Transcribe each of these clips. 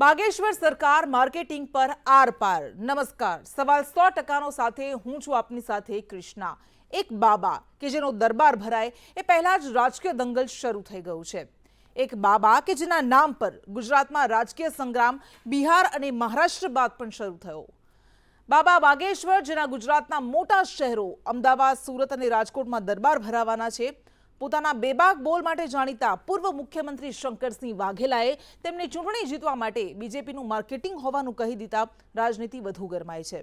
બાગેશ્વર સરકાર માર્કેટિંગ પર આરપાર નમસ્કાર સવાલ સો ટકાનો સાથે હું છું આપની સાથે કૃષ્ણા એક બાબા કે જેનો દરબાર ભરાય એ પહેલાં જ રાજકીય દંગલ શરૂ થઈ ગયું છે એક બાબા કે જેના નામ પર ગુજરાતમાં રાજકીય સંગ્રામ બિહાર અને મહારાષ્ટ્ર બાદ પણ શરૂ થયો બાબા બાગેશ્વર જેના ગુજરાતના મોટા શહેરો અમદાવાદ સુરત અને રાજકોટમાં દરબાર ભરાવાના છે પોતાના બેબાક બોલ માટે જાણીતા પૂર્વ મુખ્યમંત્રી શંકરસિંહ વાઘેલાએ તેમને ચૂંટણી જીતવા માટે બીજેપીનું માર્કેટિંગ હોવાનું કહી દીધા રાજનીતિ વધુ ગરમાય છે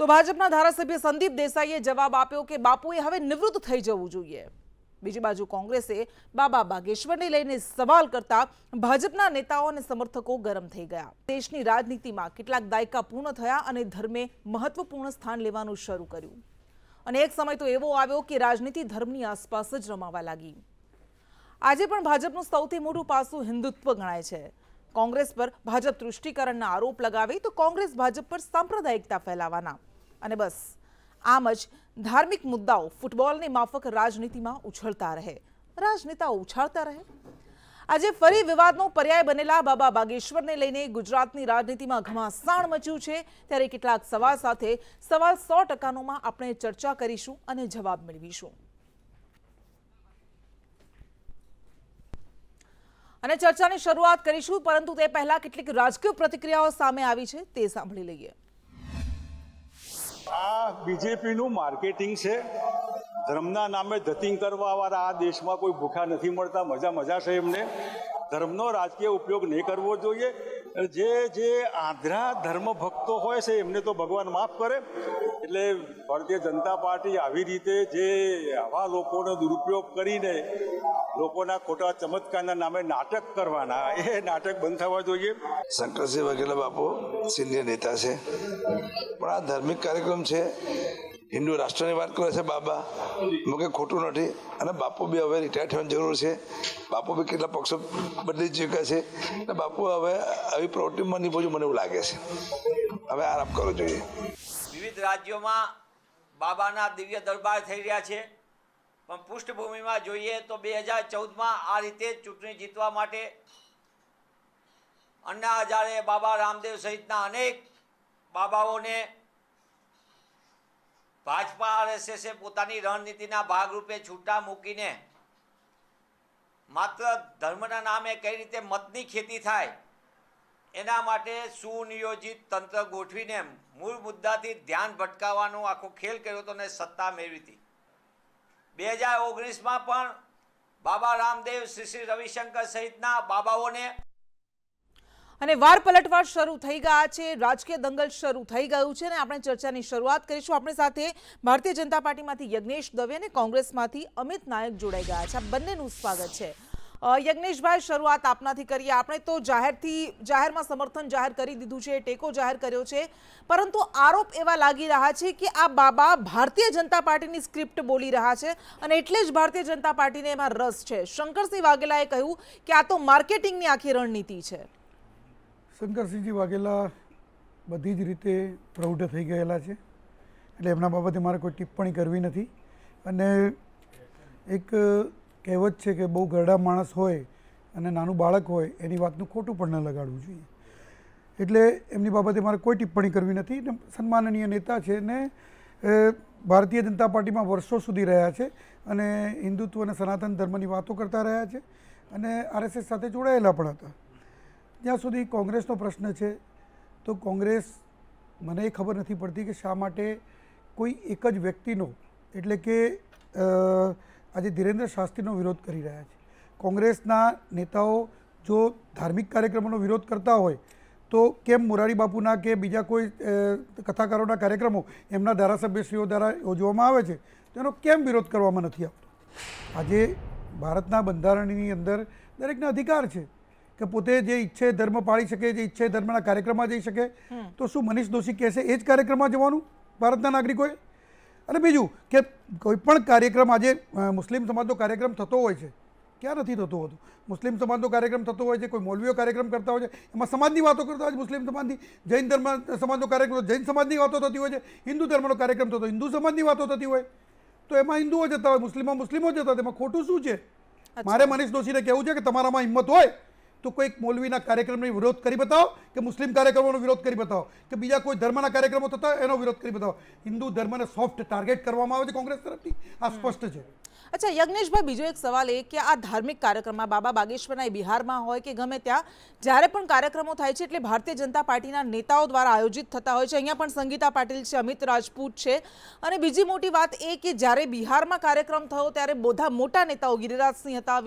તો ભાજપના ધારાસભ્ય સંદીપ દેસાઈએ જવાબ આપ્યો કે બાપુએ હવે નિવૃત્ત થઈ જવું જોઈએ બીજી બાજુ કોંગ્રેસે બાબા બાગેશ્વરને લઈને સવાલ કરતા ભાજપના નેતાઓ અને સમર્થકો ગરમ થઈ ગયા દેશની રાજનીતિમાં કેટલાક દાયકા પૂર્ણ થયા અને ધર્મે મહત્વપૂર્ણ સ્થાન લેવાનું શરૂ કર્યું અને એક સમય તો એવો આવ્યો કે રાજનીતિ ધર્મની આસપાસ જ રમાવા લાગી આજે પણ ભાજપનું સૌથી મોટું પાસું હિન્દુત્વ ગણાય છે કોંગ્રેસ પર ભાજપ તૃષ્ટિકરણના આરોપ લગાવે તો કોંગ્રેસ ભાજપ પર સાંપ્રદાયિકતા ફેલાવાના અને બસ આમ જ ધાર્મિક મુદ્દાઓ ફૂટબોલની માફક રાજનીતિમાં ઉછળતા રહે રાજનેતાઓ ઉછાળતા રહે આજે ફરી વિવાદનો પર્યાય બનેલા બાબા બાગેશ્વરને લઈને ગુજરાતની રાજનીતિમાં ઘમાસાણ મચ્યું છે ત્યારે કેટલાક સવાલ સાથે સવાલ સો ટકાનોમાં આપણે ચર્ચા કરીશું અને જવાબ મેળવીશું અને ચર્ચાની શરૂઆત કરીશું પરંતુ તે પહેલા કેટલીક રાજકીય પ્રતિક્રિયાઓ સામે આવી છે તે સાંભળી લઈએ આ બીજેપીનું માર્કેટિંગ છે ધર્મના નામે ધતિંગ કરવાવાળા આ દેશમાં કોઈ ભૂખ્યા નથી મળતા મજા મજા છે એમને ધર્મનો રાજકીય ઉપયોગ નહીં કરવો જોઈએ જે જે આંધ્રા ધર્મ ભક્તો હોય છે એમને તો ભગવાન માફ કરે એટલે ભારતીય જનતા પાર્ટી આવી રીતે જે આવા લોકોનો દુરુપયોગ કરીને લોકોના ખોટા ચમત્કારના નામે નાટક કરવાના એ નાટક બંધ થવા જોઈએ શંકરસિંહ વઘેલા બાપુ સિનિયર નેતા છે પણ આ ધાર્મિક કાર્યક્રમ છે હિન્દુ રાષ્ટ્રની વાત કરે છે બાબા કે ખોટું નથી અને બાપુ બી હવે રિટાયર થવાની જરૂર છે બાપુ બી કેટલા પક્ષો બદલી ચૂક્યા છે અને બાપુ હવે આવી પ્રવૃત્તિમાં નિભોજવું મને એવું લાગે છે હવે આરામ કરવો જોઈએ વિવિધ રાજ્યોમાં બાબાના દિવ્ય દરબાર થઈ રહ્યા છે પણ પૃષ્ઠભૂમિમાં જોઈએ તો બે હજાર ચૌદમાં આ રીતે ચૂંટણી જીતવા માટે અન્ના હજારે બાબા રામદેવ સહિતના અનેક બાબાઓને ભાજપા આરએસએસે પોતાની રણનીતિના ભાગરૂપે છૂટા મૂકીને માત્ર ધર્મના નામે કઈ રીતે મતની ખેતી થાય એના માટે સુનિયોજિત તંત્ર ગોઠવીને મૂળ મુદ્દાથી ધ્યાન ભટકાવવાનો આખો ખેલ કર્યો હતો અને સત્તા મેળવી હતી બે હજાર ઓગણીસમાં પણ બાબા રામદેવ શ્રી શ્રી રવિશંકર સહિતના બાબાઓને અને વાર પલટવાર શરૂ થઈ ગયા છે રાજકીય દંગલ શરૂ થઈ ગયું છે અને આપણે ચર્ચાની શરૂઆત કરીશું આપણી સાથે ભારતીય જનતા પાર્ટીમાંથી યજ્ઞેશ દવે અને કોંગ્રેસમાંથી અમિત નાયક જોડાઈ ગયા છે આ બંનેનું સ્વાગત છે યજ્ઞેશભાઈ શરૂઆત આપનાથી કરીએ આપણે તો જાહેરથી જાહેરમાં સમર્થન જાહેર કરી દીધું છે ટેકો જાહેર કર્યો છે પરંતુ આરોપ એવા લાગી રહ્યા છે કે આ બાબા ભારતીય જનતા પાર્ટીની સ્ક્રિપ્ટ બોલી રહ્યા છે અને એટલે જ ભારતીય જનતા પાર્ટીને એમાં રસ છે શંકરસિંહ વાઘેલાએ કહ્યું કે આ તો માર્કેટિંગની આખી રણનીતિ છે શંકરસિંહજી વાઘેલા બધી જ રીતે પ્રૌઢ થઈ ગયેલા છે એટલે એમના બાબતે મારે કોઈ ટિપ્પણી કરવી નથી અને એક કહેવત છે કે બહુ ગરડા માણસ હોય અને નાનું બાળક હોય એની વાતનું ખોટું પણ ન લગાડવું જોઈએ એટલે એમની બાબતે મારે કોઈ ટિપ્પણી કરવી નથી ને સન્માનનીય નેતા છે ને ભારતીય જનતા પાર્ટીમાં વર્ષો સુધી રહ્યા છે અને હિન્દુત્વ અને સનાતન ધર્મની વાતો કરતા રહ્યા છે અને આરએસએસ સાથે જોડાયેલા પણ હતા ત્યાં સુધી કોંગ્રેસનો પ્રશ્ન છે તો કોંગ્રેસ મને એ ખબર નથી પડતી કે શા માટે કોઈ એક જ વ્યક્તિનો એટલે કે આજે ધીરેન્દ્ર શાસ્ત્રીનો વિરોધ કરી રહ્યા છે કોંગ્રેસના નેતાઓ જો ધાર્મિક કાર્યક્રમોનો વિરોધ કરતા હોય તો કેમ મોરારી બાપુના કે બીજા કોઈ કથાકારોના કાર્યક્રમો એમના ધારાસભ્યશ્રીઓ દ્વારા યોજવામાં આવે છે તેનો કેમ વિરોધ કરવામાં નથી આવતો આજે ભારતના બંધારણની અંદર દરેકને અધિકાર છે કે પોતે જે ઈચ્છે ધર્મ પાળી શકે જે ઈચ્છે ધર્મના કાર્યક્રમમાં જઈ શકે તો શું મનીષ દોશી કહેશે એ જ કાર્યક્રમમાં જવાનું ભારતના નાગરિકોએ અને બીજું કે કોઈ પણ કાર્યક્રમ આજે મુસ્લિમ સમાજનો કાર્યક્રમ થતો હોય છે ક્યાં નથી થતું હોતું મુસ્લિમ સમાજનો કાર્યક્રમ થતો હોય છે કોઈ મૌલવીઓ કાર્યક્રમ કરતા હોય છે એમાં સમાજની વાતો કરતા હોય છે મુસ્લિમ સમાજની જૈન ધર્મ સમાજનો કાર્યક્રમ જૈન સમાજની વાતો થતી હોય છે હિન્દુ ધર્મનો કાર્યક્રમ થતો હિન્દુ સમાજની વાતો થતી હોય તો એમાં હિન્દુઓ જતા હોય મુસ્લિમો મુસ્લિમો જતા હોય એમાં ખોટું શું છે મારે મનીષ દોશીને કહેવું છે કે તમારામાં હિંમત હોય તો કોઈક મૌલવીના કાર્યક્રમનો વિરોધ કરી બતાવો કે મુસ્લિમ કાર્યક્રમોનો વિરોધ કરી બતાવો કે બીજા કોઈ ધર્મના કાર્યક્રમો થતા એનો વિરોધ કરી બતાવો હિન્દુ ધર્મને સોફ્ટ ટાર્ગેટ કરવામાં આવે છે કોંગ્રેસ તરફથી આ સ્પષ્ટ છે અચ્છા યજ્ઞેશભાઈ બીજો એક સવાલ એ કે આ ધાર્મિક કાર્યક્રમમાં બાબા બાગેશ્વરના બિહારમાં હોય કે ગમે ત્યાં જ્યારે પણ કાર્યક્રમો થાય છે એટલે ભારતીય જનતા પાર્ટીના નેતાઓ દ્વારા આયોજિત થતા હોય છે અહીંયા પણ સંગીતા પાટીલ છે અમિત રાજપૂત છે અને બીજી મોટી વાત એ કે જ્યારે બિહારમાં કાર્યક્રમ થયો ત્યારે બધા મોટા નેતાઓ ગિરિરાજસિંહ હતા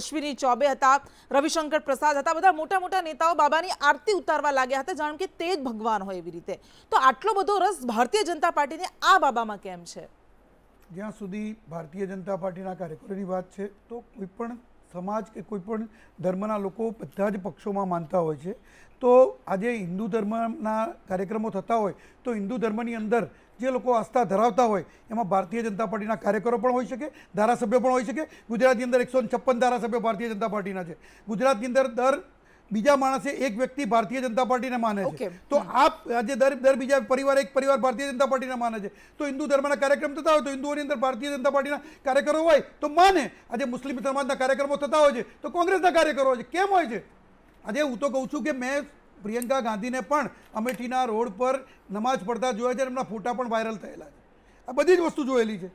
અશ્વિની ચોબે હતા રવિશંકર પ્રસાદ હતા બધા મોટા મોટા નેતાઓ બાબાની આરતી ઉતારવા લાગ્યા હતા જાણ કે તે જ ભગવાન હોય એવી રીતે તો આટલો બધો રસ ભારતીય જનતા પાર્ટીને આ બાબામાં કેમ છે જ્યાં સુધી ભારતીય જનતા પાર્ટીના કાર્યકરોની વાત છે તો કોઈપણ સમાજ કે કોઈપણ ધર્મના લોકો બધા જ પક્ષોમાં માનતા હોય છે તો આજે હિન્દુ ધર્મના કાર્યક્રમો થતા હોય તો હિન્દુ ધર્મની અંદર જે લોકો આસ્થા ધરાવતા હોય એમાં ભારતીય જનતા પાર્ટીના કાર્યકરો પણ હોઈ શકે ધારાસભ્ય પણ હોઈ શકે ગુજરાતની અંદર એકસો છપ્પન ધારાસભ્યો ભારતીય જનતા પાર્ટીના છે ગુજરાતની અંદર દર બીજા માણસે એક વ્યક્તિ ભારતીય જનતા પાર્ટીને માને છે તો આપ આજે દર દર બીજા પરિવાર એક પરિવાર ભારતીય જનતા પાર્ટીને માને છે તો હિન્દુ ધર્મના કાર્યક્રમ થતા હોય તો હિન્દુઓની અંદર ભારતીય જનતા પાર્ટીના કાર્યકરો હોય તો માને આજે મુસ્લિમ સમાજના કાર્યક્રમો થતા હોય છે તો કોંગ્રેસના કાર્યકરો હોય છે કેમ હોય છે આજે હું તો કહું છું કે મેં પ્રિયંકા ગાંધીને પણ અમેઠીના રોડ પર નમાજ પડતા જોયા છે એમના ફોટા પણ વાયરલ થયેલા છે આ બધી જ વસ્તુ જોયેલી છે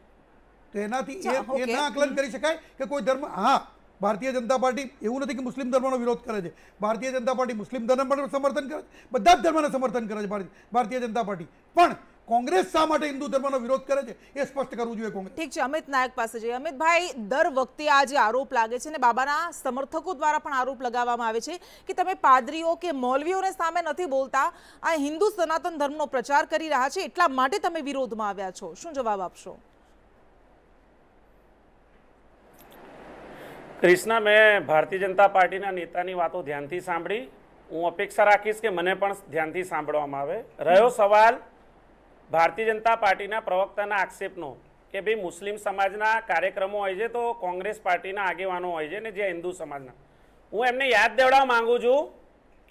તો એનાથી એ ના આકલન કરી શકાય કે કોઈ ધર્મ હા ભારતીય જનતા પાર્ટી એવું નથી કે મુસ્લિમ ધર્મનો વિરોધ કરે છે ભારતીય જનતા પાર્ટી મુસ્લિમ ધર્મ પણ સમર્થન કરે છે બધા જ ધર્મને સમર્થન કરે છે ભારતીય જનતા પાર્ટી પણ કોંગ્રેસ શા માટે હિન્દુ ધર્મનો વિરોધ કરે છે એ સ્પષ્ટ કરવું જોઈએ કોંગ્રેસ ઠીક છે અમિત નાયક પાસે જઈએ અમિતભાઈ દર વખતે આ જે આરોપ લાગે છે ને બાબાના સમર્થકો દ્વારા પણ આરોપ લગાવવામાં આવે છે કે તમે પાદરીઓ કે મૌલવીઓને સામે નથી બોલતા આ હિન્દુ સનાતન ધર્મનો પ્રચાર કરી રહ્યા છે એટલા માટે તમે વિરોધમાં આવ્યા છો શું જવાબ આપશો ક્રિષ્ના મેં ભારતીય જનતા પાર્ટીના નેતાની વાતો ધ્યાનથી સાંભળી હું અપેક્ષા રાખીશ કે મને પણ ધ્યાનથી સાંભળવામાં આવે રહ્યો સવાલ ભારતીય જનતા પાર્ટીના પ્રવક્તાના આક્ષેપનો કે ભાઈ મુસ્લિમ સમાજના કાર્યક્રમો હોય છે તો કોંગ્રેસ પાર્ટીના આગેવાનો હોય છે ને જે હિન્દુ સમાજના હું એમને યાદ દેવડાવવા માંગુ છું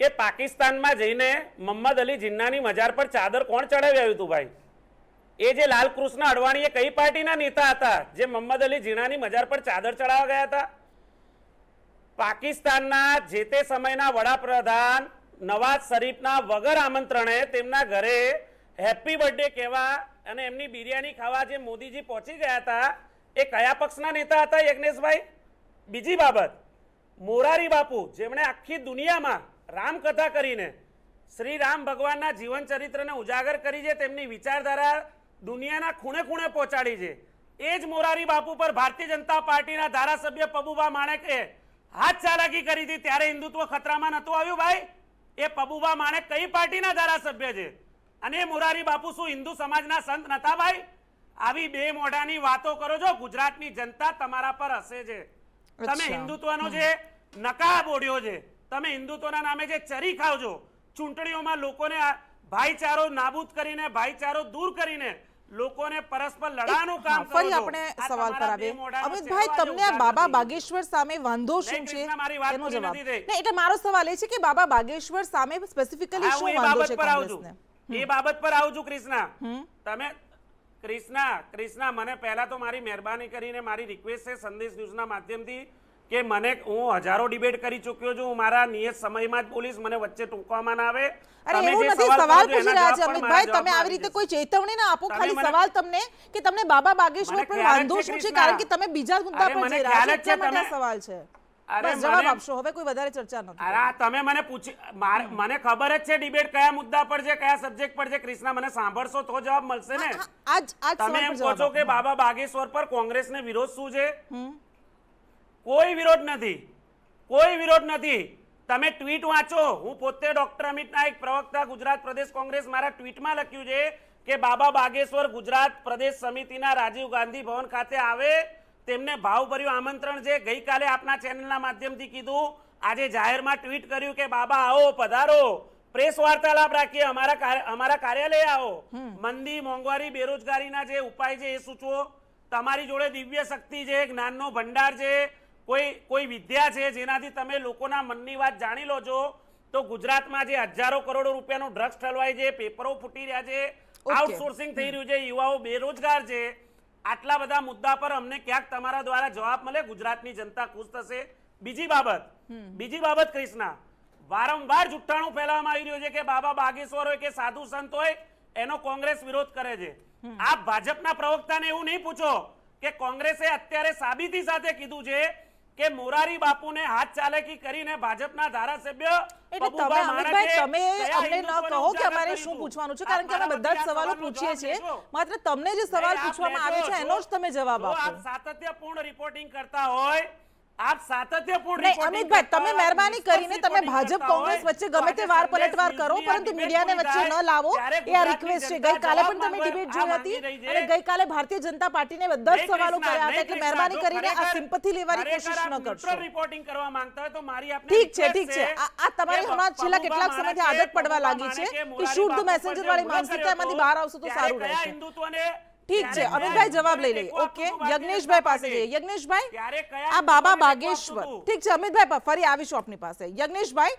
કે પાકિસ્તાનમાં જઈને મોહમ્મદ અલી જિન્નાની મજાર પર ચાદર કોણ ચડાવી આવ્યું હતું ભાઈ એ જે લાલકૃષ્ણ અડવાણી એ કઈ પાર્ટીના નેતા હતા જે મોહમ્મદ અલી જીણાની મજાર પર ચાદર ચડાવવા ગયા હતા પાકિસ્તાનના જે તે સમયના વડાપ્રધાન નવાઝ શરીફના વગર આમંત્રણે તેમના ઘરે હેપી બર્થડે કહેવા અને એમની બિરયાની ખાવા જે મોદીજી પહોંચી ગયા હતા એ કયા પક્ષના નેતા હતા યજ્ઞેશભાઈ બીજી બાબત મોરારી બાપુ જેમણે આખી દુનિયામાં રામકથા કરીને શ્રી રામ ભગવાનના જીવન ચરિત્રને ઉજાગર કરી છે તેમની વિચારધારા દુનિયાના ખૂણે ખૂણે પહોંચાડી છે એ જ મોરારી બાપુ પર ભારતીય જનતા પાર્ટીના ધારાસભ્ય પબુભા માણેકે હાથ ચાલાકી કરી હતી ત્યારે હિન્દુત્વ ખતરામાં નહોતું આવ્યું ભાઈ એ પબુબા માણે કઈ પાર્ટીના ધારાસભ્ય છે અને મોરારી બાપુ શું હિન્દુ સમાજના સંત નતા ભાઈ આવી બે મોઢાની વાતો કરો છો ગુજરાતની જનતા તમારા પર હસે છે તમે હિન્દુત્વનો જે નકાબ ઓઢ્યો છે તમે હિન્દુત્વના નામે જે ચરી ખાવ છો ચૂંટણીઓમાં લોકોને ભાઈચારો નાબૂદ કરીને ભાઈચારો દૂર કરીને લોકોને પરસ્પર લડાનું કામ ફરી આપણે સવાલ પર આવીએ અમિતભાઈ તમને બાબા બાગેશ્વર સામે વાંધો શું છે તેનો જવાબ નહીં એટલે મારો સવાલ એ છે કે બાબા બાગેશ્વર સામે સ્પેસિફિકલી શું વાંધો છે કોંગ્રેસને એ બાબત પર આવજો કૃષ્ણા તમે કૃષ્ણા કૃષ્ણા મને પહેલા તો મારી મહેરબાની કરીને મારી રિક્વેસ્ટ છે સંદેશ ન્યૂઝના માધ્યમથી કે મને હું હજારો ડિબેટ કરી ચૂક્યો છું મારા નિયત સમયમાં જ બોલીશ મને વચ્ચે ટૂંકવામાં આવે અરે એવું નથી સવાલ પૂછી રહ્યા છે અમિતભાઈ તમે આવી રીતે કોઈ ચેતવણી ના આપો ખાલી સવાલ તમને કે તમને બાબા બાગેશ્વર પર વાંધો શું છે કારણ કે તમે બીજા મુદ્દા પર જઈ રહ્યા છો મને સવાલ છે અરે જવાબ આપશો હવે કોઈ વધારે ચર્ચા તમે મને પૂછી મને ખબર જ છે ડિબેટ કયા મુદ્દા પર છે કયા સબ્જેક્ટ પર છે કૃષ્ણા મને સાંભળશો તો જવાબ મળશે ને આજ આજ તમે એમ કહો કે બાબા બાગેશ્વર પર કોંગ્રેસને વિરોધ શું છે કોઈ વિરોધ નથી કોઈ વિરોધ નથી તમે ટ્વીટ વાંચો હું પોતે ડોક્ટર અમિત નાયક પ્રવક્તા ગુજરાત પ્રદેશ કોંગ્રેસ મારા ટ્વીટમાં લખ્યું છે કે બાબા બાગેશ્વર ગુજરાત પ્રદેશ સમિતિના રાજીવ ગાંધી ભવન ખાતે આવે તેમને ભાવભર્યું આમંત્રણ છે ગઈકાલે આપના ચેનલના માધ્યમથી કીધું આજે જાહેરમાં ટ્વીટ કર્યું કે બાબા આવો પધારો પ્રેસ વાર્તાલાપ રાખીએ અમારા અમારા કાર્યાલય આવો મંદી મોંઘવારી બેરોજગારીના જે ઉપાય છે એ સૂચવો તમારી જોડે દિવ્ય શક્તિ છે જ્ઞાનનો ભંડાર છે કોઈ કોઈ વિદ્યા છે જેનાથી તમે લોકોના મનની વાત જાણી લો છો તો ગુજરાતમાં જે હજારો કરોડો રૂપિયાનું ડ્રગ્સ ઠલવાય છે પેપરો ફૂટી રહ્યા છે આઉટસોર્સિંગ થઈ રહ્યું છે યુવાઓ બેરોજગાર છે આટલા બધા મુદ્દા પર અમને ક્યાંક તમારા દ્વારા જવાબ મળે ગુજરાતની જનતા ખુશ થશે બીજી બાબત બીજી બાબત ક્રિષ્ના વારંવાર જુઠ્ઠાણું ફેલાવવામાં આવી રહ્યું છે કે બાબા બાગેશ્વર હોય કે સાધુ સંત હોય એનો કોંગ્રેસ વિરોધ કરે છે આપ ભાજપના પ્રવક્તાને એવું નહીં પૂછો કે કોંગ્રેસે અત્યારે સાબિતી સાથે કીધું છે કે મોરારી બાપુ ને હાથ ચાલાકી કરીને ભાજપના ધારાસભ્ય એટલે તમે અમિતભાઈ શું પૂછવાનું છે કારણ કે અમે બધા જ સવાલો પૂછીએ છીએ માત્ર તમને જે સવાલ પૂછવામાં આવે છે એનો જ તમે જવાબ આપો સાતત્યપૂર્ણ રિપોર્ટિંગ કરતા હોય આ સાતત્યપૂર્ણ અમિતભાઈ તમે મહેરબાની કરીને તમે ભાજપ કોંગ્રેસ વચ્ચે ગમે તે વાર પલટવાર કરો પરંતુ મીડિયાને વચ્ચે ન લાવો એ આ રિક્વેસ્ટ છે ગઈકાલે પણ તમે ડિબેટ જોઈ હતી અને ગઈકાલે ભારતીય જનતા પાર્ટીને બધા સવાલો કર્યા હતા એટલે મહેરબાની કરીને આ સિમ્પથી લેવાની કોશિશ ન કરશો રિપોર્ટિંગ કરવા માંગતા હોય તો મારી આપને ઠીક છે ઠીક છે આ તમારી હમણાં છેલ્લા કેટલાક સમયથી આદત પડવા લાગી છે કે શુદ્ધ મેસેન્જર વાળી માનસિકતા એમાંથી બહાર આવશો તો સારું રહેશે હિન્દુત્વને ઠીક છે અમિતભાઈ જવાબ લઈ લઈએ ઓકે યજ્ઞેશભાઈ પાસે જઈએ યજ્ઞેશભાઈ આ બાબા બાગેશ્વર ઠીક છે અમિતભાઈ ફરી આવીશું આપની પાસે યજ્ઞેશભાઈ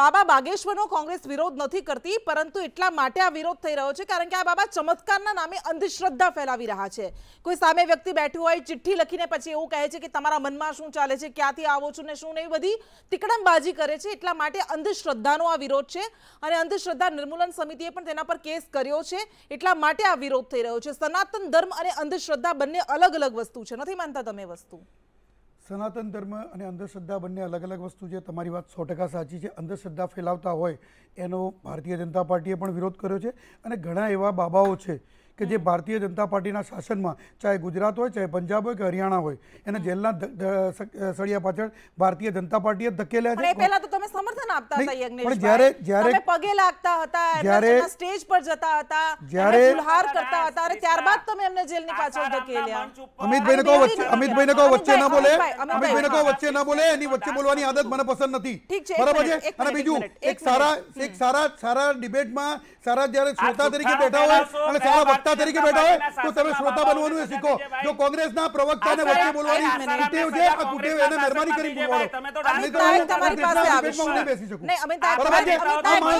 બાબા બાગેશ્વરનો કોંગ્રેસ વિરોધ નથી કરતી પરંતુ એટલા માટે આ વિરોધ થઈ રહ્યો છે કારણ કે આ બાબા ચમત્કારના નામે અંધશ્રદ્ધા ફેલાવી રહ્યા છે કોઈ સામે વ્યક્તિ બેઠું હોય ચિઠ્ઠી લખીને પછી એવું કહે છે કે તમારા મનમાં શું ચાલે છે ક્યાંથી આવો છું ને શું નહીં બધી તિકડમબાજી કરે છે એટલા માટે અંધશ્રદ્ધાનો આ વિરોધ છે અને અંધશ્રદ્ધા નિર્મૂલન સમિતિએ પણ તેના પર કેસ કર્યો છે એટલા માટે આ વિરોધ થઈ રહ્યો છે સનાતન ધર્મ અને અંધશ્રદ્ધા બંને અલગ અલગ વસ્તુ છે નથી માનતા તમે વસ્તુ સનાતન ધર્મ અને અંધશ્રદ્ધા બંને અલગ અલગ વસ્તુ છે તમારી વાત સો ટકા સાચી છે અંધશ્રદ્ધા ફેલાવતા હોય એનો ભારતીય જનતા પાર્ટીએ પણ વિરોધ કર્યો છે અને ઘણા એવા બાબાઓ છે કે જે ભારતીય જનતા પાર્ટીના શાસનમાં ચાહે ગુજરાત હોય ચાહે પંજાબ હોય કે હરિયાણા હોય એને જેલના સળિયા પાછળ ભારતીય જનતા પાર્ટીએ ધકેલ્યા છે પહેલા તો તમે સમર્થન આપતા હતા યજ્ઞેશ જ્યારે જ્યારે પગે લાગતા હતા જ્યારે સ્ટેજ પર જતા હતા જ્યારે ફુલહાર કરતા હતા અને ત્યારબાદ તમે એમને જેલની પાછળ ધકેલ્યા અમિતભાઈને કહો વચ્ચે અમિતભાઈને કહો વચ્ચે ના બોલે અમિતભાઈને કહો વચ્ચે ના બોલે એની વચ્ચે બોલવાની આદત મને પસંદ નથી બરાબર છે અને બીજું એક સારા એક સારા સારા ડિબેટમાં સારા જ્યારે શ્રોતા તરીકે બેઠા હોય અને સારા વક્તા તરીકે બેઠા હોય તો તમે શ્રોતા બનવાનું એ શીખો જો કોંગ્રેસના પ્રવક્તાને વચ્ચે બોલવાની ટેવ છે આ કુટેવ એને મહેરબાની કરી બોલવાનો તમે તો તમારી પાસે આવીશું નહીં બેસી શકું નહીં અમિતાભ તમારી પાસે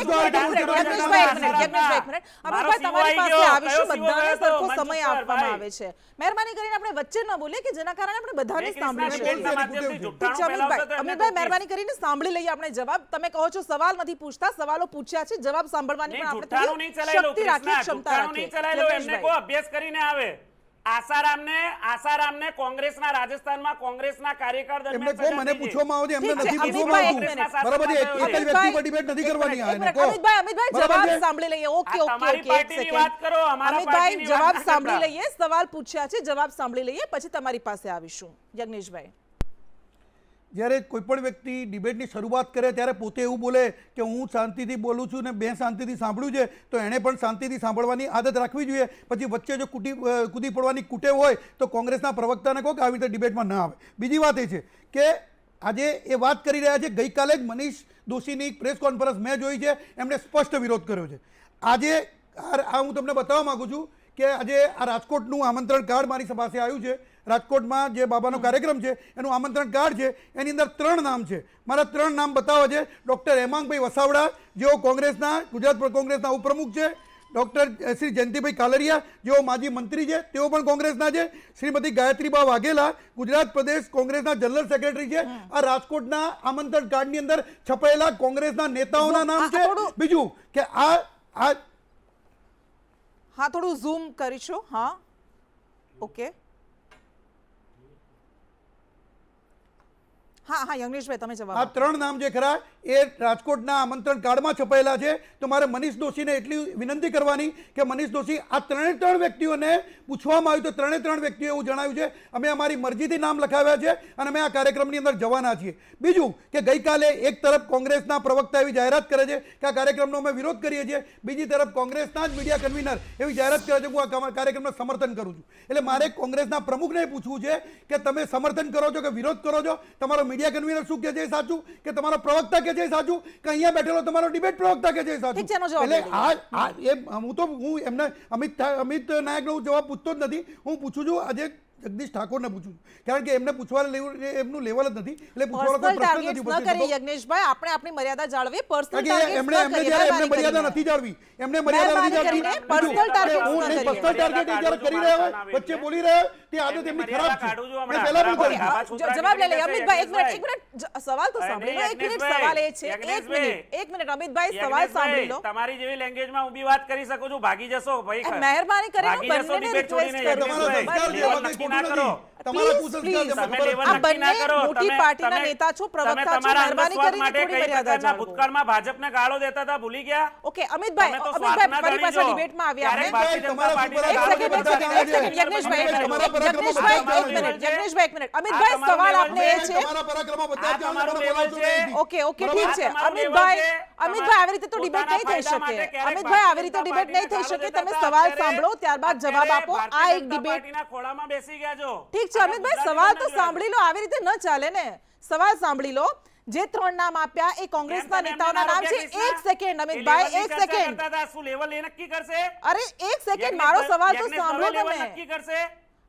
આવીશું બધાને સરખો સમય આપવામાં આવે છે મહેરબાની કરીને આપણે વચ્ચે ન બોલીએ કે જેના કારણે આપણે બધાને સાંભળી શકીએ અમિતભાઈ અમિતભાઈ મહેરબાની કરીને સાંભળી લઈએ આપણે જવાબ તમે કહો છો સવાલ નથી પૂછતા સવાલો પૂછ્યા છે જવાબ સાંભળવાની પણ આપણે શક્તિ રાખીએ ક્ષમતા રાખીએ એમને કહો અભ્યાસ કરીને આવે વાત કરો અમારા પાર્ટીની જવાબ સાંભળી લઈએ સવાલ પૂછ્યા છે જવાબ સાંભળી લઈએ પછી તમારી પાસે આવીશું યજ્ઞેશભાઈ જ્યારે કોઈપણ વ્યક્તિ ડિબેટની શરૂઆત કરે ત્યારે પોતે એવું બોલે કે હું શાંતિથી બોલું છું ને બે શાંતિથી સાંભળ્યું છે તો એણે પણ શાંતિથી સાંભળવાની આદત રાખવી જોઈએ પછી વચ્ચે જો કૂટી કૂદી પડવાની કૂટે હોય તો કોંગ્રેસના પ્રવક્તાને કહો કે આવી રીતે ડિબેટમાં ન આવે બીજી વાત એ છે કે આજે એ વાત કરી રહ્યા છે ગઈકાલે જ મનીષ દોશીની પ્રેસ કોન્ફરન્સ મેં જોઈ છે એમણે સ્પષ્ટ વિરોધ કર્યો છે આજે આ હું તમને બતાવવા માગું છું કે આજે આ રાજકોટનું આમંત્રણ કાર્ડ મારી પાસે આવ્યું છે રાજકોટમાં જે બાબાનો કાર્યક્રમ છે એનું આમંત્રણ કાર્ડ છે એની અંદર ત્રણ નામ છે મારા ત્રણ નામ બતાવવા છે ડૉક્ટર હેમાંગભાઈ વસાવડા જેઓ કોંગ્રેસના ગુજરાત કોંગ્રેસના ઉપપ્રમુખ છે ડૉક્ટર શ્રી જયંતિભાઈ કાલરિયા જેઓ માજી મંત્રી છે તેઓ પણ કોંગ્રેસના છે શ્રીમતી ગાયત્રીબા વાઘેલા ગુજરાત પ્રદેશ કોંગ્રેસના જનરલ સેક્રેટરી છે આ રાજકોટના આમંત્રણ કાર્ડની અંદર છપાયેલા કોંગ્રેસના નેતાઓના નામ છે બીજું કે આ આ હા થોડું ઝૂમ કરીશું હા ઓકે હા હા યજ્ઞેશભાઈ તમે જવાબ આ ત્રણ નામ જે ખરા એ રાજકોટના આમંત્રણ કાર્ડમાં છપાયેલા છે તો મારે મનીષ દોશીને એટલી વિનંતી કરવાની કે મનીષ દોશી આ ત્રણે ત્રણ વ્યક્તિઓને પૂછવામાં આવ્યું તો ત્રણે ત્રણ વ્યક્તિઓ એવું જણાવ્યું છે અમે અમારી મરજીથી નામ લખાવ્યા છે અને અમે આ કાર્યક્રમની અંદર જવાના છીએ બીજું કે ગઈકાલે એક તરફ કોંગ્રેસના પ્રવક્તા એવી જાહેરાત કરે છે કે આ કાર્યક્રમનો અમે વિરોધ કરીએ છીએ બીજી તરફ કોંગ્રેસના જ મીડિયા કન્વીનર એવી જાહેરાત કરે છે કે હું આ કાર્યક્રમનું સમર્થન કરું છું એટલે મારે કોંગ્રેસના પ્રમુખને પૂછવું છે કે તમે સમર્થન કરો છો કે વિરોધ કરો છો તમારો મીડિયા કન્વીનર શું કહે છે એ સાચું કે તમારો પ્રવક્તા કે કે છે સાચું કે અહીંયા બેઠેલો તમારો ડિબેટ પ્રવક્તા કે છે સાચું એટલે આ હું તો હું એમને અમિત અમિત નાયક નાયકનો જવાબ પૂછતો જ નથી હું પૂછું છું આજે જગદીશ ઠાકોરને પૂછું કારણ કે એમને પૂછવા લેવું એમનું લેવલ જ નથી એટલે પૂછવાનો કોઈ પ્રશ્ન નથી ઉપસ્થિત યજ્ઞેશભાઈ આપણે આપણી મર્યાદા જાળવીએ પર્સનલ ટાર્ગેટ એમણે એમણે મર્યાદા નથી જાળવી એમણે મર્યાદા નથી જાળવી પર્સનલ ટાર્ગેટ હું નહીં પર્સનલ ટાર્ગેટ એ કરી રહ્યો વચ્ચે બોલી રહ્યો તે આદત એમની ખરાબ છે મેં પહેલા પણ કહ્યું જવાબ લઈ લઈએ અમિતભાઈ એક મિનિટ એક મિનિટ સવાલ તો સાંભળી એક મિનિટ સવાલ એ છે એક મિનિટ એક મિનિટ અમિતભાઈ સવાલ સાંભળી લો તમારી જેવી લેંગ્વેજમાં હું બી વાત કરી શકું છું ભાગી જશો ભાઈ મહેરબાની કરીને બંનેને રિક્વેસ્ટ કરું છું ના કરો અમિતભાઈ અમિતભાઈ આવી રીતે તો ડિબેટ નહીં થઈ શકે અમિતભાઈ આવી રીતે ડિબેટ નહીં થઈ શકે તમે સવાલ સાંભળો ત્યારબાદ જવાબ આપો આ એક ડિબેટ ખોળામાં બેસી ગયા છો ઠીક ઠીક છે અમિતભાઈ સવાલ તો સાંભળી લો આવી રીતે ન ચાલે ને સવાલ સાંભળી લો જે ત્રણ નામ આપ્યા એ કોંગ્રેસના નેતાઓના નામ છે એક સેકન્ડ અમિતભાઈ એક સેકન્ડ શું લેવલ એ નક્કી કરશે અરે એક સેકન્ડ મારો સવાલ તો સાંભળો તમે નક્કી કરશે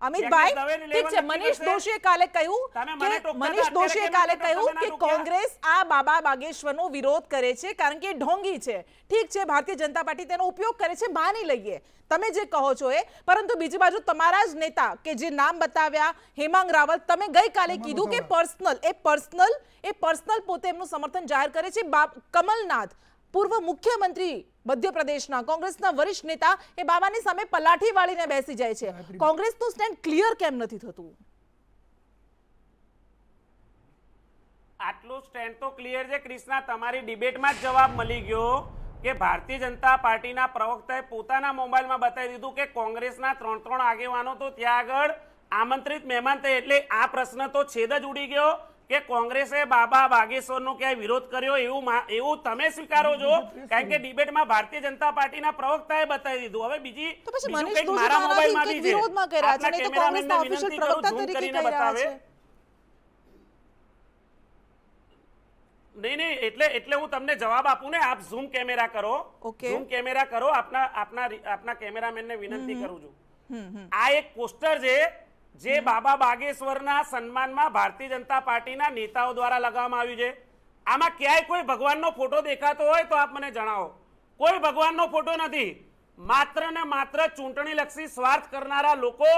અમિતભાઈ ઠીક છે મનીષ દોશીએ કાલે કહ્યું કે મનીષ દોશીએ કાલે કહ્યું કે કોંગ્રેસ આ બાબા બાગેશ્વરનો વિરોધ કરે છે કારણ કે ઢોંગી છે ઠીક છે ભારતીય જનતા પાર્ટી તેનો ઉપયોગ કરે છે માની લઈએ તમે જે કહો છો એ પરંતુ બીજી બાજુ તમારા જ નેતા કે જે નામ બતાવ્યા હેમાંગ રાવલ તમે ગઈકાલે કીધું કે પર્સનલ એ પર્સનલ એ પર્સનલ પોતે એમનું સમર્થન જાહેર કરે છે કમલનાથ પૂર્વ મુખ્યમંત્રી મધ્યપ્રદેશના કોંગ્રેસના વરિષ્ઠ નેતા એ બાબાની સામે પલાઠી વાળીને બેસી જાય છે કોંગ્રેસનું સ્ટેન્ડ ક્લિયર કેમ નથી થતું આટલું સ્ટેન્ડ તો ક્લિયર છે ક્રિષ્ના તમારી ડિબેટમાં જ જવાબ મળી ગયો કે ભારતીય જનતા પાર્ટીના પ્રવક્તાએ પોતાના મોબાઈલમાં બતાવી દીધું કે કોંગ્રેસના ત્રણ ત્રણ આગેવાનો તો ત્યાં આગળ આમંત્રિત મહેમાન થઈ એટલે આ પ્રશ્ન તો છેદ જ ઉડી ગયો કે કોંગ્રેસે બાબા બાગેશ્વરનો ક્યાંય વિરોધ કર્યો એવું એવું તમે સ્વીકારો છો કારણ કે ડિબેટમાં ભારતીય જનતા પાર્ટીના પ્રવક્તાએ બતાવી દીધું હવે બીજી મારા મોબાઈલમાં બી છે નહીં નહીં એટલે એટલે હું તમને જવાબ આપું ને આપ ઝૂમ કેમેરા કરો ઝૂમ કેમેરા કરો આપના આપના આપના કેમેરામેનને વિનંતી કરું છું આ એક પોસ્ટર છે જે બાબા બાગેશ્વરના સન્માનમાં ભારતીય જનતા પાર્ટીના નેતાઓ દ્વારા લગાવવામાં આવ્યું છે આમાં ક્યાંય કોઈ ભગવાનનો ફોટો દેખાતો હોય તો આપ મને જણાવો કોઈ ભગવાનનો ફોટો નથી માત્ર ને માત્ર ચૂંટણીલક્ષી સ્વાર્થ કરનારા લોકો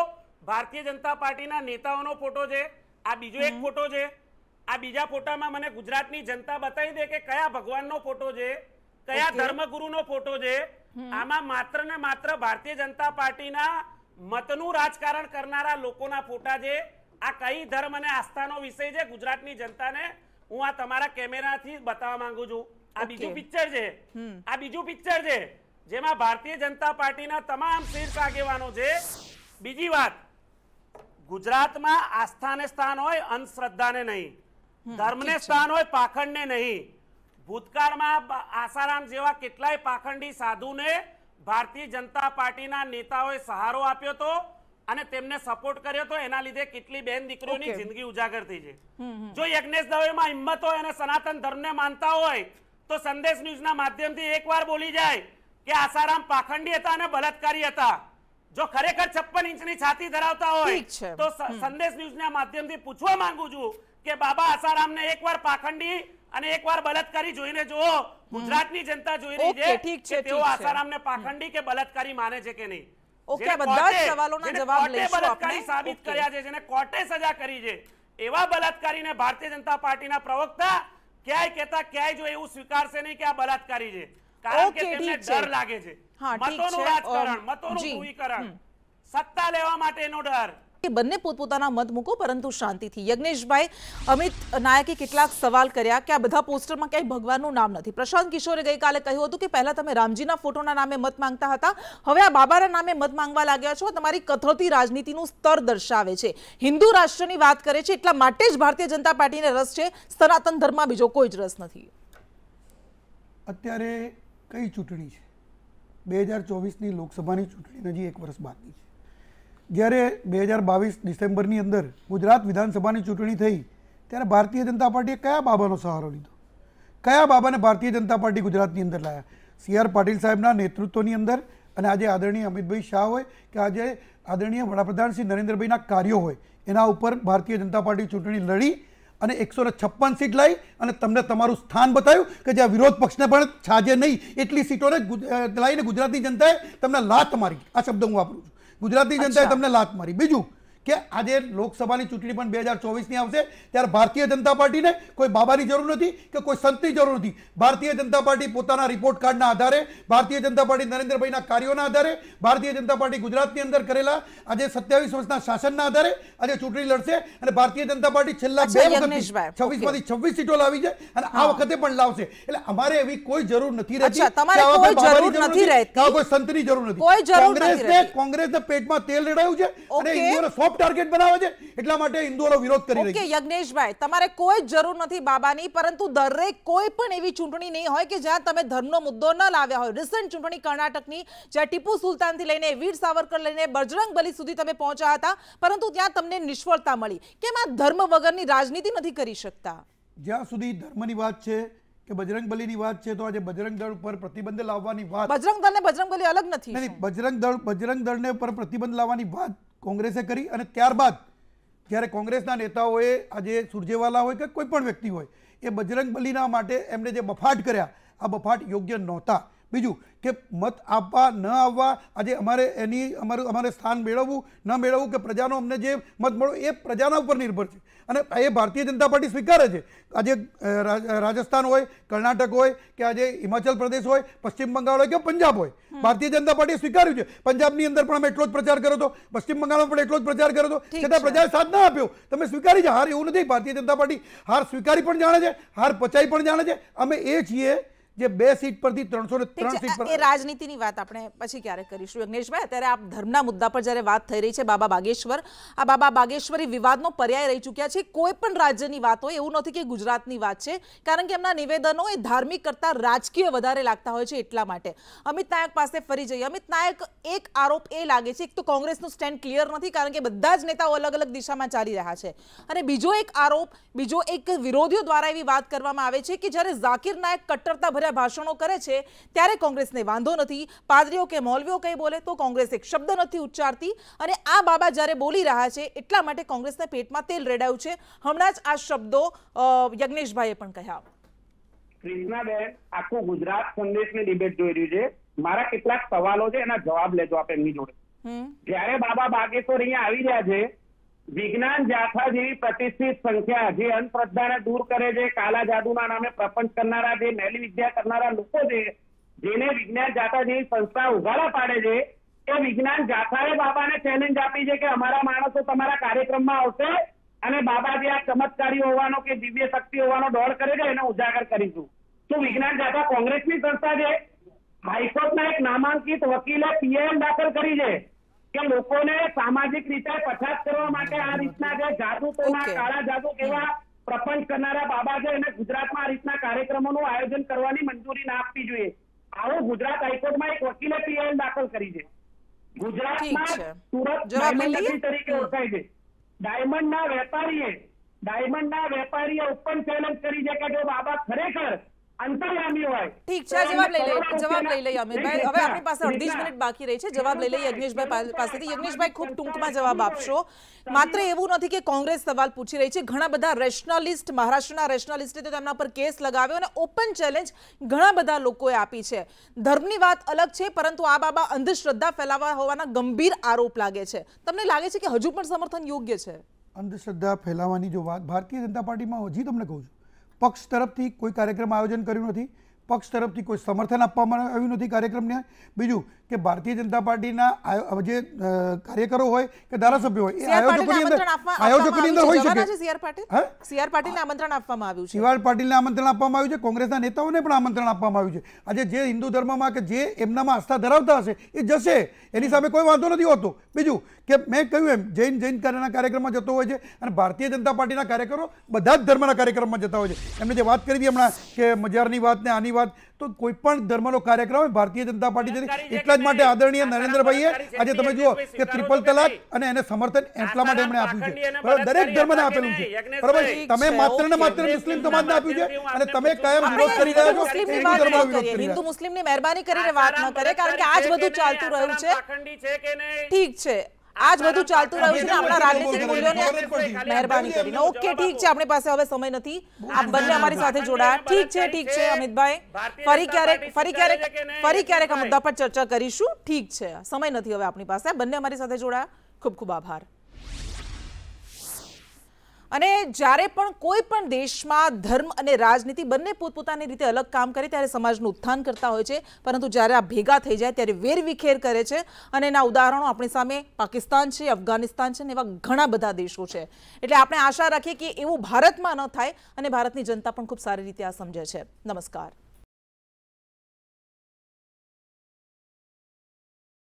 ભારતીય જનતા પાર્ટીના નેતાઓનો ફોટો છે આ બીજો એક ફોટો છે આ બીજા ફોટામાં મને ગુજરાતની જનતા બતાવી દે કે કયા ભગવાનનો ફોટો છે કયા ધર્મગુરુનો ફોટો છે આમાં માત્ર ને માત્ર ભારતીય જનતા પાર્ટીના મતનું રાજકારણ કરનારા લોકોના ફોટા જે આ કઈ ધર્મ અને આસ્થાનો વિષય છે ગુજરાતની જનતાને હું આ તમારા કેમેરાથી બતાવવા માંગુ છું આ બીજું પિક્ચર છે આ બીજું પિક્ચર છે જેમાં ભારતીય જનતા પાર્ટીના તમામ શીર્ષ આગેવાનો છે બીજી વાત ગુજરાતમાં આસ્થાને સ્થાન હોય અંધશ્રદ્ધાને નહીં ધર્મને સ્થાન હોય પાખંડને નહીં ભૂતકાળમાં આસારામ જેવા કેટલાય પાખંડી સાધુને ભારતીય જનતા પાર્ટીના નેતાઓએ સહારો આપ્યો હતો અને તેમને સપોર્ટ કર્યો હતો એના લીધે કેટલી બેન દીકરીઓની જિંદગી ઉજાગર થઈ છે જો યજ્ઞેશ દવેમાં હિંમત હોય અને સનાતન ધર્મને માનતા હોય તો સંદેશ ન્યૂઝના માધ્યમથી એકવાર બોલી જાય કે આસારામ પાખંડી હતા અને બલાત્કારી હતા જો ખરેખર છપ્પન ઇંચની છાતી ધરાવતા હોય તો સંદેશ ન્યૂઝના માધ્યમથી પૂછવા માંગુ છું કે બાબા આસારામને એકવાર પાખંડી અને એકવાર બલાત્કારી જોઈને જુઓ ગુજરાતની જનતા જોઈ રહી છે કે તેઓ આસારામને પાખંડી કે બલાત્કારી માને છે કે નહીં ઓકે બધા સવાલોના જવાબ લઈશું બલાત્કારી સાબિત કર્યા છે જેને કોર્ટે સજા કરી છે એવા બલાત્કારીને ભારતીય જનતા પાર્ટીના પ્રવક્તા ક્યાંય કહેતા ક્યાંય જો એવું સ્વીકારશે નહીં કે આ બલાત્કારી છે કારણ કે તેમને ડર લાગે છે મતોનું રાજકારણ મતોનું ધ્રુવીકરણ સત્તા લેવા માટેનો ડર બંને પોતપોતાના મત મૂકો પરંતુ શાંતિથી યજ્ઞેશભાઈ અમિત નાયકે કેટલાક સવાલ કર્યા કે આ બધા પોસ્ટરમાં ક્યાંય ભગવાનનું નામ નથી પ્રશાંત કિશોરે ગઈકાલે કહ્યું હતું કે પહેલા તમે રામજીના ફોટોના નામે મત માંગતા હતા હવે આ બાબાના નામે મત માંગવા લાગ્યા છો તમારી કથળતી રાજનીતિનું સ્તર દર્શાવે છે હિન્દુ રાષ્ટ્રની વાત કરે છે એટલા માટે જ ભારતીય જનતા પાર્ટીને રસ છે સનાતન ધર્મમાં બીજો કોઈ જ રસ નથી અત્યારે કઈ ચૂંટણી છે બે હજાર ચોવીસની લોકસભાની ચૂંટણી હજી એક વર્ષ બાકી છે જ્યારે બે હજાર બાવીસ ડિસેમ્બરની અંદર ગુજરાત વિધાનસભાની ચૂંટણી થઈ ત્યારે ભારતીય જનતા પાર્ટીએ કયા બાબાનો સહારો લીધો કયા બાબાને ભારતીય જનતા પાર્ટી ગુજરાતની અંદર લાયા સી આર પાટીલ સાહેબના નેતૃત્વની અંદર અને આજે આદરણીય અમિતભાઈ શાહ હોય કે આજે આદરણીય વડાપ્રધાન શ્રી નરેન્દ્રભાઈના કાર્યો હોય એના ઉપર ભારતીય જનતા પાર્ટી ચૂંટણી લડી અને એકસો છપ્પન સીટ લાવી અને તમને તમારું સ્થાન બતાવ્યું કે જ્યાં વિરોધ પક્ષને પણ છાજે નહીં એટલી સીટોને લાવીને ગુજરાતની જનતાએ તમને લાત મારી આ શબ્દ હું વાપરું છું ગુજરાતની જનતાએ તમને લાત મારી બીજું કે આજે લોકસભાની ચૂંટણી પણ બે હજાર ચોવીસની આવશે ત્યારે ભારતીય જનતા પાર્ટીને કોઈ બાબાની જરૂર નથી કે કોઈ સંતની જરૂર નથી ભારતીય જનતા પાર્ટી પોતાના રિપોર્ટ કાર્ડના આધારે ભારતીય જનતા પાર્ટી નરેન્દ્રભાઈના કાર્યોના આધારે ભારતીય જનતા પાર્ટી ગુજરાતની અંદર કરેલા આજે સત્યાવીસ વર્ષના શાસનના આધારે આજે ચૂંટણી લડશે અને ભારતીય જનતા પાર્ટી છેલ્લા બે વખત છવ્વીસમાંથી છવ્વીસ સીટો લાવી છે અને આ વખતે પણ લાવશે એટલે અમારે એવી કોઈ જરૂર નથી રહેતી કોઈ સંતની જરૂર નથી કોંગ્રેસ કોંગ્રેસને પેટમાં તેલ રેડાયું છે અને ઇન્ડિયાનો ટાર્ગેટ બનાવે છે એટલા માટે હિન્દુઓનો વિરોધ કરી રહી યજ્ઞેશભાઈ તમારે કોઈ જરૂર નથી બાબાની પરંતુ દરેક કોઈ પણ એવી ચૂંટણી નહીં હોય કે જ્યાં તમે ધર્મનો મુદ્દો ન લાવ્યા હોય રિસન્ટ ચૂંટણી કર્ણાટકની જ્યાં ટીપુ સુલતાનથી લઈને વીર સાવરકર લઈને બજરંગ બલી સુધી તમે પહોંચ્યા હતા પરંતુ ત્યાં તમને નિષ્ફળતા મળી કેમ આ ધર્મ વગરની રાજનીતિ નથી કરી શકતા જ્યાં સુધી ધર્મની વાત છે કે બજરંગ બલીની વાત છે તો આજે બજરંગ દળ પર પ્રતિબંધ લાવવાની વાત બજરંગ દળ ને બજરંગ બલી અલગ નથી નહીં બજરંગ દળ બજરંગ દળને પર પ્રતિબંધ લાવવાની વાત કોંગ્રેસે કરી અને ત્યારબાદ જ્યારે કોંગ્રેસના નેતાઓએ આજે સુરજેવાલા હોય કે કોઈ પણ વ્યક્તિ હોય એ બજરંગ બલીના માટે એમણે જે બફાટ કર્યા આ બફાટ યોગ્ય નહોતા બીજું કે મત આપવા ન આવવા આજે અમારે એની અમારું અમારે સ્થાન મેળવવું ન મેળવવું કે પ્રજાનો અમને જે મત મળો એ પ્રજાના ઉપર નિર્ભર છે અને એ ભારતીય જનતા પાર્ટી સ્વીકારે છે આજે રાજસ્થાન હોય કર્ણાટક હોય કે આજે હિમાચલ પ્રદેશ હોય પશ્ચિમ બંગાળ હોય કે પંજાબ હોય ભારતીય જનતા પાર્ટીએ સ્વીકાર્યું છે પંજાબની અંદર પણ અમે એટલો જ પ્રચાર કર્યો હતો પશ્ચિમ બંગાળમાં પણ એટલો જ પ્રચાર કર્યો હતો છતાં પ્રજાએ સાથ ના આપ્યો તમે સ્વીકારી છે હાર એવું નથી ભારતીય જનતા પાર્ટી હાર સ્વીકારી પણ જાણે છે હાર પચાઈ પણ જાણે છે અમે એ છીએ જે બે સીટ પરથી ત્રણસો ને ત્રણ સીટ પર રાજનીતિની વાત આપણે પછી ક્યારેક કરીશું યજ્ઞેશભાઈ અત્યારે આપ ધર્મના મુદ્દા પર જ્યારે વાત થઈ રહી છે બાબા બાગેશ્વર આ બાબા બાગેશ્વરી વિવાદનો પર્યાય રહી ચૂક્યા છે કોઈ પણ રાજ્યની વાત હોય એવું નથી કે ગુજરાતની વાત છે કારણ કે એમના નિવેદનો એ ધાર્મિક કરતાં રાજકીય વધારે લાગતા હોય છે એટલા માટે અમિત નાયક પાસે ફરી જઈએ અમિત નાયક એક આરોપ એ લાગે છે એક તો કોંગ્રેસનું સ્ટેન્ડ ક્લિયર નથી કારણ કે બધા જ નેતાઓ અલગ અલગ દિશામાં ચાલી રહ્યા છે અને બીજો એક આરોપ બીજો એક વિરોધીઓ દ્વારા એવી વાત કરવામાં આવે છે કે જ્યારે ઝાકિર નાયક કટ્ટરતા ભરે ભર્યા ભાષણો કરે છે ત્યારે કોંગ્રેસને વાંધો નથી પાદરીઓ કે મૌલવીઓ કંઈ બોલે તો કોંગ્રેસ એક શબ્દ નથી ઉચ્ચારતી અને આ બાબા જ્યારે બોલી રહ્યા છે એટલા માટે કોંગ્રેસના પેટમાં તેલ રેડાયું છે હમણાં જ આ શબ્દો યજ્ઞેશભાઈએ પણ કહ્યા કૃષ્ણાબેન આખું ગુજરાત સંદેશની ડિબેટ જોઈ રહ્યું છે મારા કેટલાક સવાલો છે એના જવાબ લેજો આપ એમની જોડે જયારે બાબા બાગેશ્વર અહીંયા આવી રહ્યા છે વિજ્ઞાન જાથા જેવી પ્રતિષ્ઠિત સંખ્યા જે અંધશ્રદ્ધાને દૂર કરે છે કાલા જાદુના નામે પ્રપંચ કરનારા જે મેલી વિદ્યા કરનારા લોકો છે જેને વિજ્ઞાન જાથા જેવી સંસ્થા ઉઘાડા પાડે છે એ વિજ્ઞાન જાથાએ બાબાને ચેલેન્જ આપી છે કે અમારા માણસો તમારા કાર્યક્રમમાં આવશે અને બાબા જે આ ચમત્કારી હોવાનો કે દિવ્ય શક્તિ હોવાનો દોડ કરે છે એને ઉજાગર કરીશું તો વિજ્ઞાન જાથા કોંગ્રેસની સંસ્થા છે હાઈકોર્ટના એક નામાંકિત વકીલે પીએમ દાખલ કરી છે કે લોકોને સામાજિક રીતે પછાત કરવા માટે આ રીતના જે જાદુતોના કાળા જાદુ કેવા પ્રપંચ કરનારા બાબા છે એને ગુજરાતમાં આ રીતના કાર્યક્રમોનું આયોજન કરવાની મંજૂરી ના આપવી જોઈએ આવું ગુજરાત હાઈકોર્ટમાં એક વકીલે પીએલ દાખલ કરી છે ગુજરાતમાં સુરત ડાયમંડ તરીકે ઓળખાય છે ડાયમંડના વેપારીએ ડાયમંડના વેપારીએ ઓપન ચેલેન્જ કરી છે કે જો બાબા ખરેખર અંતર્યામી હોય ઠીક છે જવાબ લઈ લઈએ જવાબ લઈ લઈએ અમિતભાઈ હવે આપણી પાસે અડધી જ મિનિટ બાકી રહી છે જવાબ લઈ લઈએ યજ્ઞેશભાઈ પાસેથી યજ્ઞેશભાઈ ખૂબ ટૂંકમાં જવાબ આપશો માત્ર એવું નથી કે કોંગ્રેસ સવાલ પૂછી રહી છે ઘણા બધા રેશનલિસ્ટ મહારાષ્ટ્રના રેશનલિસ્ટે તો તેમના પર કેસ લગાવ્યો અને ઓપન ચેલેન્જ ઘણા બધા લોકોએ આપી છે ધર્મની વાત અલગ છે પરંતુ આ બાબા અંધશ્રદ્ધા ફેલાવા હોવાના ગંભીર આરોપ લાગે છે તમને લાગે છે કે હજુ પણ સમર્થન યોગ્ય છે અંધશ્રદ્ધા ફેલાવાની જો વાત ભારતીય જનતા પાર્ટીમાં હજી તમને કહું છું પક્ષ તરફથી કોઈ કાર્યક્રમ આયોજન કર્યું નથી પક્ષ તરફથી કોઈ સમર્થન આપવામાં આવ્યું નથી કાર્યક્રમને બીજું કે ભારતીય જનતા પાર્ટીના જે કાર્યકરો હોય કે ધારાસભ્યો હોય એ આયોજકોની અંદર આયોજકોની અંદર હોઈ શકે સીઆર પાટીલને આમંત્રણ આપવામાં આવ્યું છે સીઆર પાટીલને આમંત્રણ આપવામાં આવ્યું છે કોંગ્રેસના નેતાઓને પણ આમંત્રણ આપવામાં આવ્યું છે આજે જે હિન્દુ ધર્મમાં કે જે એમનામાં આસ્થા ધરાવતા હશે એ જશે એની સામે કોઈ વાંધો નથી હોતો બીજું કે મેં કહ્યું એમ જૈન જૈન કાર્યક્રમમાં જતો હોય છે અને ભારતીય જનતા પાર્ટીના કાર્યકરો બધા જ ધર્મના કાર્યક્રમમાં જતા હોય છે એમને જે વાત કરી હતી હમણાં કે મજારની વાત ને આની વાત તો કોઈ પણ ધર્મનો કાર્યક્રમ ભારતીય જનતા પાર્ટી તરીકે એટલા જ માટે આદરણીય નરેન્દ્રભાઈએ આજે તમે જુઓ કે ટ્રિપલ તલાક અને એને સમર્થન એટલા માટે એમણે આપ્યું છે દરેક ધર્મને આપેલું છે બરાબર તમે માત્ર ને માત્ર મુસ્લિમ સમાજને આપ્યું છે અને તમે કાયમ વિરોધ કરી રહ્યા છો હિન્દુ ધર્મનો વિરોધ કરી હિન્દુ મુસ્લિમની મહેરબાની કરીને વાત ન કરે કારણ કે આજ બધું ચાલતું રહ્યું છે ઠીક છે આજ બધું ચાલતું રહ્યું છે આપણા રાજનીતિક મૂલ્યોને મહેરબાની કરીને ઓકે ઠીક છે આપણી પાસે હવે સમય નથી આપ બંને અમારી સાથે જોડાયા ઠીક છે ઠીક છે અમિતભાઈ ફરી ક્યારેક ફરી ક્યારેક ફરી ક્યારેક આ મુદ્દા પર ચર્ચા કરીશું ઠીક છે સમય નથી હવે આપણી પાસે બંને અમારી સાથે જોડાયા ખૂબ ખૂબ આભાર અને જ્યારે પણ કોઈ પણ દેશમાં ધર્મ અને રાજનીતિ બંને પોતપોતાની રીતે અલગ કામ કરે ત્યારે સમાજનું ઉત્થાન કરતા હોય છે પરંતુ જ્યારે આ ભેગા થઈ જાય ત્યારે વેરવિખેર કરે છે અને એના ઉદાહરણો આપણી સામે પાકિસ્તાન છે અફઘાનિસ્તાન છે ને એવા ઘણા બધા દેશો છે એટલે આપણે આશા રાખીએ કે એવું ભારતમાં ન થાય અને ભારતની જનતા પણ ખૂબ સારી રીતે આ સમજે છે નમસ્કાર